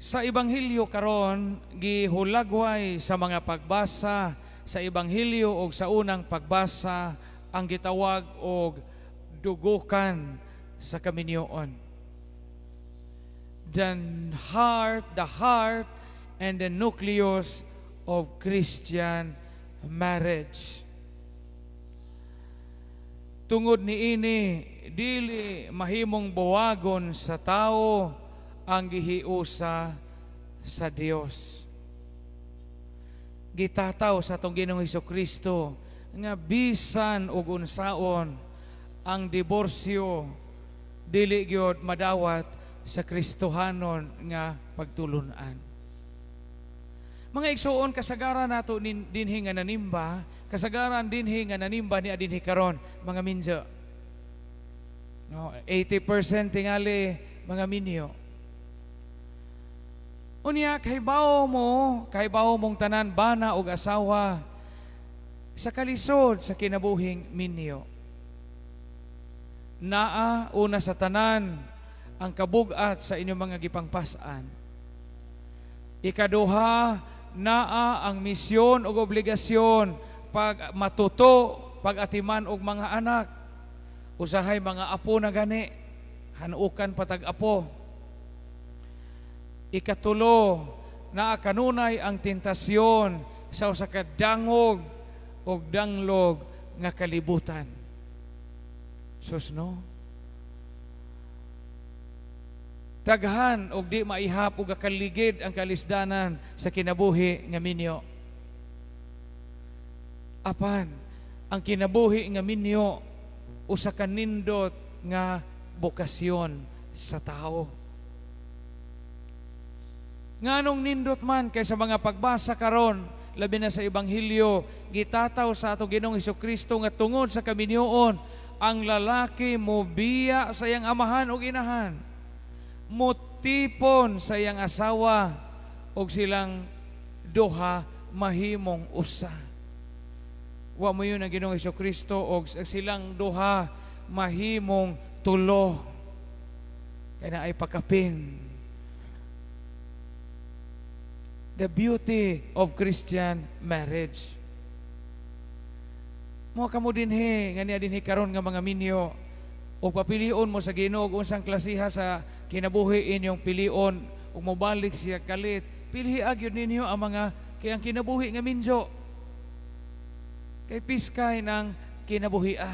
Sa Ebanghelyo karon gihulagway sa mga pagbasa sa Ebanghelyo o sa unang pagbasa ang gitawag og dugukan sa kaminyoon. The heart, the heart, and the nucleus of Christian marriage. Tungod ni ini, dili mahimong buwagon sa tao ang gihiusa sa Dios. Gitataw sa atong Ginoong Hesus Kristo nga bisan ug unsaon ang diborsyo dili gyud madawat sa Kristohanon nga pagtulunan. Mga igsuon kasagaran nato dinhi nga nanimba, kasagaran dinhi nga nanimba ni adinhi karon mga minyo. No, 80% tingali mga minyo. Unya, bao mo, kay bao mong tanan, bana o asawa, sa kalisod sa kinabuhing minyo. Naa una sa tanan ang kabugat sa inyong mga gipangpasan. Ikaduha, naa ang misyon o obligasyon pag matuto, pag atiman og mga anak. Usahay mga apo na gani, hanukan patag apo Ikatulo, naa kanunay ang tentasyon sa usa ka dangog og danglog nga kalibutan. Sus no. Daghan og di maihap og kaligid ang kalisdanan sa kinabuhi nga minyo. Apan ang kinabuhi nga minyo usa ka nindot nga bukasyon sa tao. Nganong nindot man kaysa mga pagbasa karon labi na sa Ebanghelyo, gitataw sa ato Ginoong Hesus Kristo nga tungod sa kaminyoon, ang lalaki mo biya sa iyang amahan o inahan, mutipon sa iyang asawa o silang duha mahimong usa. Wa mo yun ang Ginoong Hesus Kristo o silang duha mahimong tulo. Kaya na ay pagkapin the beauty of Christian marriage. Mo kamo dinhi ngania he karon nga mga minyo o papilion mo sa Ginoo kung unsang klasiha sa kinabuhi inyong pilion ug mobalik siya kalit pilhi agyo ninyo ang mga kayang kinabuhi nga minyo. kay piskay ng kinabuhi ah.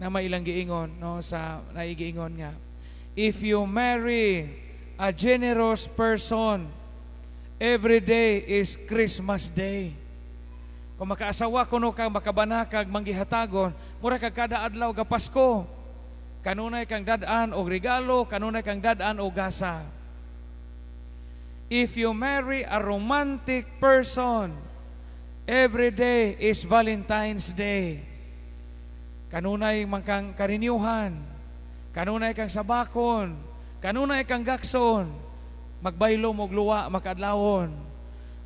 na mailang giingon no sa naigiingon nga if you marry a generous person. Every day is Christmas Day. Kung makaasawa kuno kang makabanakag manggihatagon, mura kag kada adlaw ga Pasko. Kanunay kang dadaan og regalo, kanunay kang dadaan og gasa. If you marry a romantic person, every day is Valentine's Day. Kanunay man kang karinyuhan, kanunay kang sabakon, Kanunay kang gakson, magbaylo mo luwa makadlawon.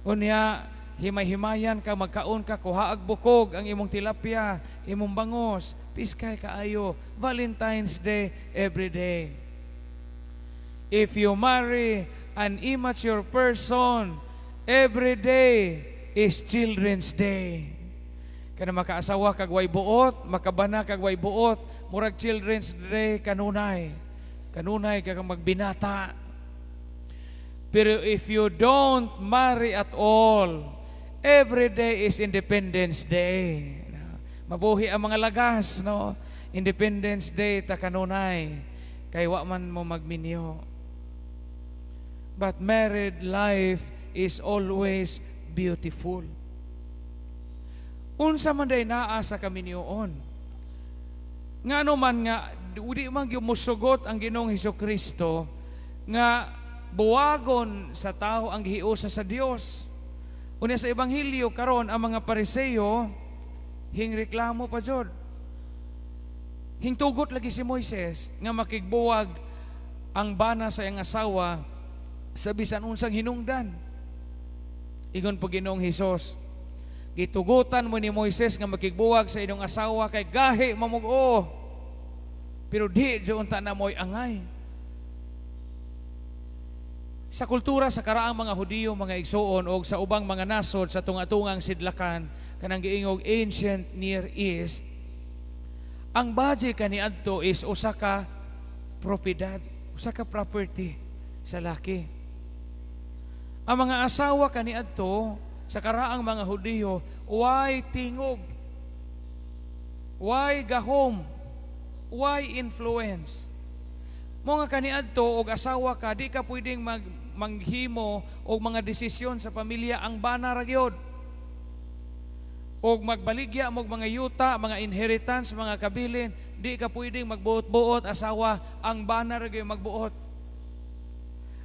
Unya, himay-himayan ka, magkaon ka, kuhaag bukog ang imong tilapia, imong bangos, piskay kaayo, Valentine's Day every day. If you marry an immature person, every day is Children's Day. Kana makaasawa kag way buot, makabana kag way buot, murag Children's Day kanunay. Kanunay ka kang magbinata. Pero if you don't marry at all, every day is Independence Day. Mabuhi ang mga lagas, no? Independence Day, ta kanunay. Kay wa man mo magminyo. But married life is always beautiful. Unsa man day naa sa kami niyoon nga ano man nga, udi man musugot ang ginong Hesus Kristo nga buwagon sa tao ang gihiusa sa Dios. Unya sa Ebanghelyo karon ang mga Pariseo hing reklamo pa jud. Hingtugot lagi si Moises nga makigbuwag ang bana sa iyang asawa sa bisan unsang hinungdan. Igon po Ginoong Hesus, Gitugutan mo ni Moises nga makigbuwag sa inyong asawa kay gahi mamugo. Pero di diyon ta na mo'y angay. Sa kultura sa karaang mga Hudiyo, mga igsuon o sa ubang mga nasod sa tungatungang sidlakan, kanang giingog ancient Near East, ang budget adto is usa ka propiedad, usa ka property sa laki. Ang mga asawa kani adto sa karaang mga Hudiyo, why tingog? Why gahom? Why influence? Mo nga kaniadto og asawa ka, di ka pwedeng mag manghimo og mga desisyon sa pamilya ang bana ra gyud. Og magbaligya mo mga yuta, mga inheritance, mga kabilin, di ka pwedeng magbuot-buot asawa ang bana ra gyud magbuot.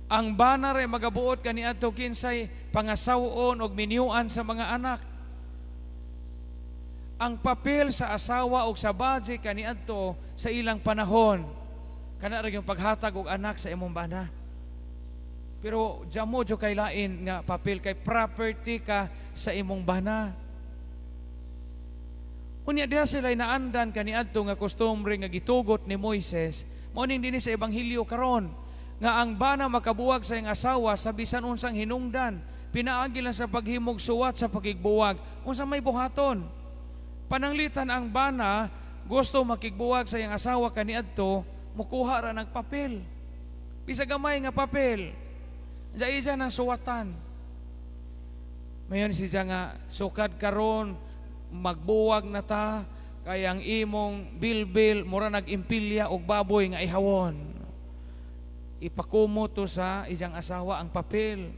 Ang banner ay magabuot kaniadto kinsay pangasawon og minyuan sa mga anak. Ang papel sa asawa o sa badge kaniadto sa ilang panahon kana ra yung paghatag og anak sa imong bana. Pero jamo jo kay lain nga papel kay property ka sa imong bana. Unya diha sila naandan kaniadto nga kostumbre nga gitugot ni Moises, mo ning dinhi sa ebanghelyo karon nga ang bana makabuwag sa iyang asawa sa bisan unsang hinungdan pinaagi lang sa paghimog suwat sa pagigbuwag unsa may buhaton pananglitan ang bana gusto makigbuwag sa iyang asawa kaniadto mukuha ra ng papel bisag gamay nga papel Diya iya ng suwatan. Mayon si siya nga, sukad karon magbuwag na ta, kay ang imong bilbil, mura nag-impilya og baboy nga ihawon ipakumo to sa iyang asawa ang papel.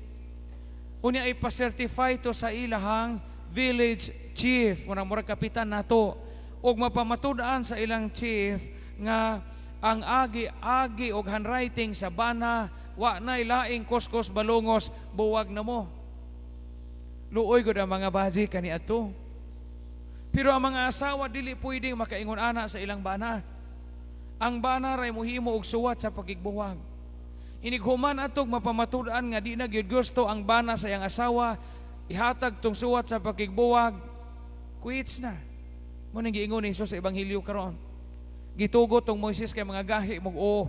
Unya ipasertify to sa ilahang village chief, unang murag kapitan nato, ug mapamatudaan sa ilang chief nga ang agi-agi og handwriting sa bana wa nay laing koskos balungos buwag na mo. Luoy gud ang mga baji kaniadto. Pero ang mga asawa dili pwedeng makaingon ana sa ilang bana. Ang bana ray mohimo og suwat sa pagigbuwag. Inighuman atog mapamatudan nga di na gyud gusto ang bana sa iyang asawa, ihatag tong suwat sa pakigbuwag, quits na. Mo nang giingon ni Jesus sa ebanghelyo karon. Gitugo tong Moises kay mga gahi mag o.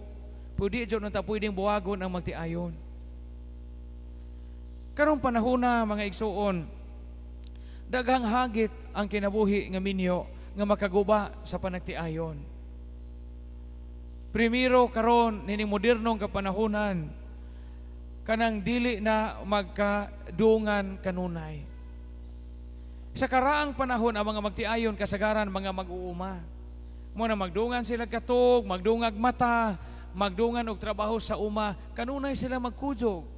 Pwede jud nang ta buwagon ang magtiayon. Karong panahuna, mga igsuon, daghang hagit ang kinabuhi ng minyo nga makaguba sa panagtiayon Primero karon nini modernong kapanahonan kanang dili na magkadungan kanunay. Sa karaang panahon ang mga magtiayon kasagaran mga mag-uuma. Mo na magdungan sila katog, magdungag mata, magdungan og trabaho sa uma, kanunay sila magkudyog.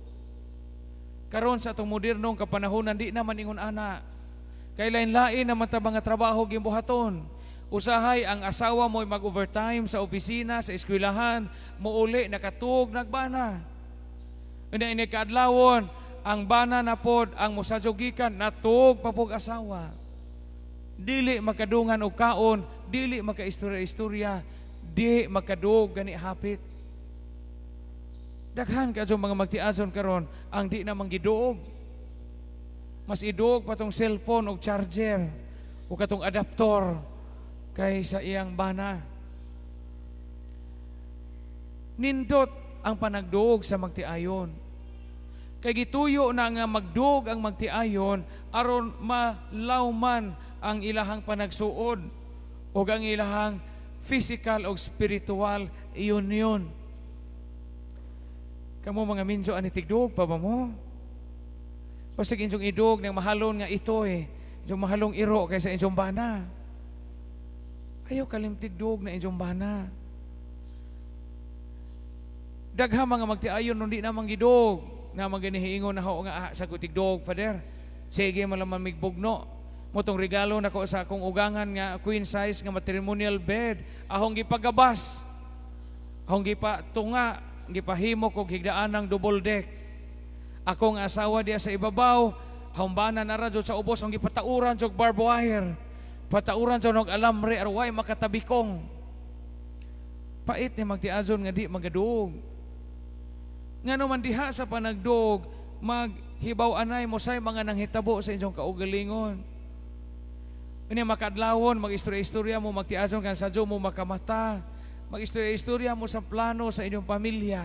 Karon sa atong modernong kapanahonan di na ingon ana. Kay lain-lain na mata mga trabaho gibuhaton Usahay ang asawa mo'y mag-overtime sa opisina, sa eskwelahan, muuli, nakatug, nagbana. Una ini kaadlawon, ang bana na pod ang musajogikan natug papog asawa. Dili makadungan o kaon, dili makaistorya-istorya, di makadug gani hapit. Daghan ka mga magtiadson karon ang di na manggiduog. Mas idug patong cellphone og charger o katong adaptor kay sa iyang bana. Nindot ang panagduog sa magtiayon. Kay gituyo na nga magduog ang magtiayon aron malawman ang ilahang panagsuod o ang ilahang physical o spiritual union. Kamo mga minjo ani tigduog pa ba mo? Pasig inyong idog ng mahalon nga ito eh. Inyong mahalong iro kaysa inyong bana. Ayaw dog na inyong bana. Dagha mga magtiayon, hindi na manggidog na maganihingon na ho nga aha sa kutigdog, Father. Sige malaman migbugno. Motong regalo na ko sa akong ugangan nga queen size nga matrimonial bed. Ahong gipagabas. Ahong gipatunga, gipahimo og higdaan ng double deck. Akong asawa diya sa ibabaw, haumbanan na radyo sa ubos ang gipatauran og barbed wire. Patauran sa nog alam re arway makatabi kong. Pait ni magtiazon nga di magaduog. Nga naman diha sa panagdog, maghibaw anay mo say mga nanghitabo sa inyong kaugalingon. Ini makadlawon, magistorya-istorya mo, magtiazon kan sadyo mo makamata. Magistorya-istorya mo sa plano sa inyong pamilya.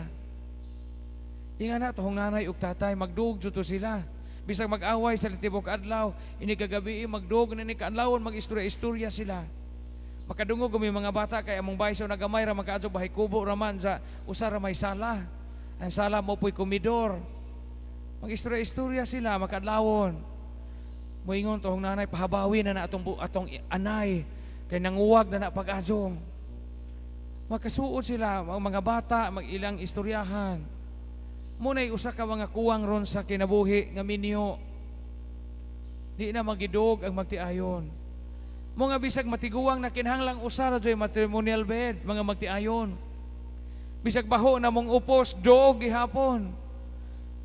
Inga na, tohong nanay ug tatay, magduog to sila bisag mag-away sa tibok adlaw ini kagabi magdog na ni kaanlawon magistorya-istorya sila makadungog kami mga bata kay among bahay sa nagamay ra magkaadto bahay kubo raman sa usa ra may sala ang sala mo po'y komidor magistorya-istorya sila makadlawon moingon tong nanay pahabawi na na atong atong anay kay nanguwag na na pag-adjong makasuod sila mga bata mag ilang istoryahan Munay usa ka mga kuwang ron sa kinabuhi nga minyo di na magidog ang magtiayon. Mga bisag matiguwang na kinhanglang usara ra matrimonial bed mga magtiayon. Bisag baho na mong upos dog gihapon.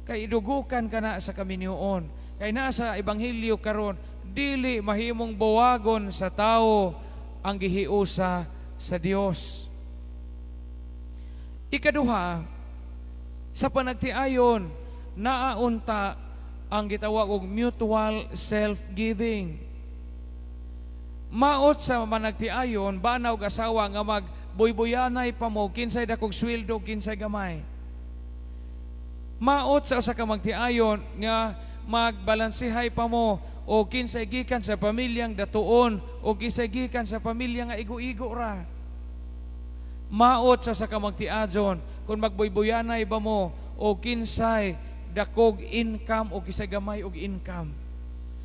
Kay idugukan ka na sa kaminyoon. Kay naa sa ebanghelyo karon dili mahimong buwagon sa tao ang gihiusa sa Dios. Ikaduha, sa panagtiayon, naaunta ang gitawag og mutual self-giving. Maot sa managtiayon, banaw gasawa nga magbuybuyanay pa mo, kinsay dakog sweldo, kinsay gamay. Maot sa usa ka magtiayon nga magbalansehay pa mo o kinsay gikan sa pamilyang datuon o kinsay gikan sa pamilya nga igo-igo ra. Maot sa usa ka magtiayon, kung magbuybuyanay iba mo o kinsay dakog income o kisay gamay og income.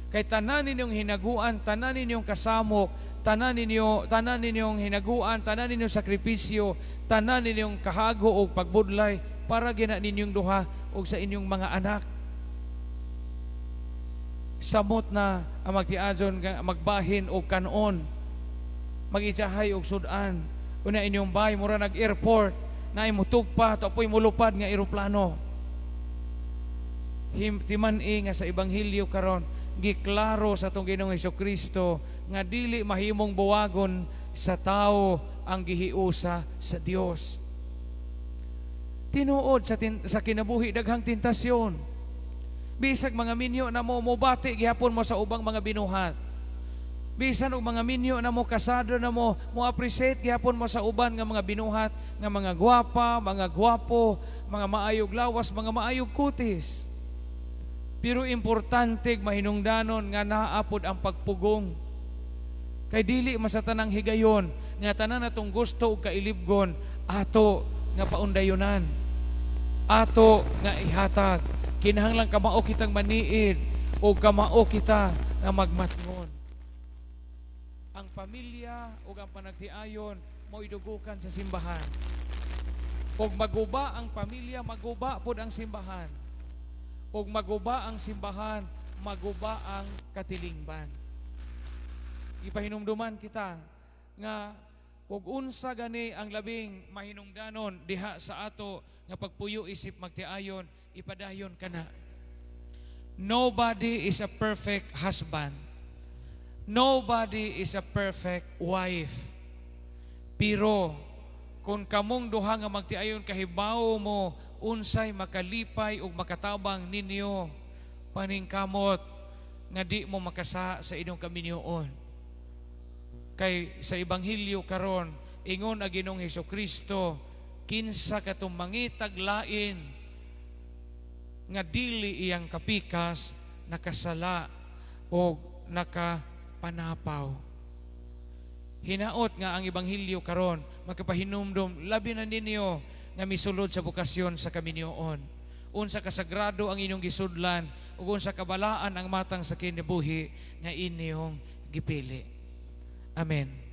Kay tanan ninyong hinaguan, tanan ninyong kasamok, tanan ninyo, tanan ninyong hinaguan, tanan ninyong sakripisyo, tanan ninyong kahago og pagbudlay para gina ninyong duha og sa inyong mga anak samot na ang magtiadyon magbahin og kanon magijahay og sudan una inyong bahay mura nag airport na imutugpa to apoy mulupad nga eroplano him timan i nga sa ebanghelyo karon giklaro sa atong Ginoong Kristo nga dili mahimong buwagon sa tao ang gihiusa sa Dios tinuod sa, tin, sa kinabuhi daghang tentasyon bisag mga minyo na mo mubati gihapon mo sa ubang mga binuhat bisan og mga minyo na mo kasado na mo mo appreciate gihapon mo sa uban nga mga binuhat nga mga guwapa mga guwapo mga maayog lawas mga maayog kutis pero importante mahinungdanon nga naapod ang pagpugong kay dili man sa tanang higayon nga tanan natong gusto ug kailibgon ato nga paundayonan ato nga ihatag kinahanglan kamao kitang maniid o kamao kita nga magmatngon ang pamilya ug ang panagtiayon mo idugukan sa simbahan. Ug maguba ang pamilya, maguba pod ang simbahan. Ug maguba ang simbahan, maguba ang katilingban. Ipahinumduman kita nga ug unsa gani ang labing mahinungdanon diha sa ato nga pagpuyo isip magtiayon, ipadayon kana. Nobody is a perfect husband. Nobody is a perfect wife. Pero kung kamong duha nga magtiayon kahibaw mo unsay makalipay ug makatabang ninyo paningkamot nga di mo makasa sa inyong kaminyoon. Kay sa ebanghelyo karon ingon ang Ginoong Hesus Kristo kinsa katong mangitag lain nga dili iyang kapikas nakasala o naka panapaw. Hinaot nga ang Ibanghilyo karon magkapahinumdom, labi na ninyo nga misulod sa bukasyon sa kaminyoon. Unsa kasagrado ang inyong gisudlan, ug unsa kabalaan ang matang sa kinibuhi nga inyong gipili. Amen.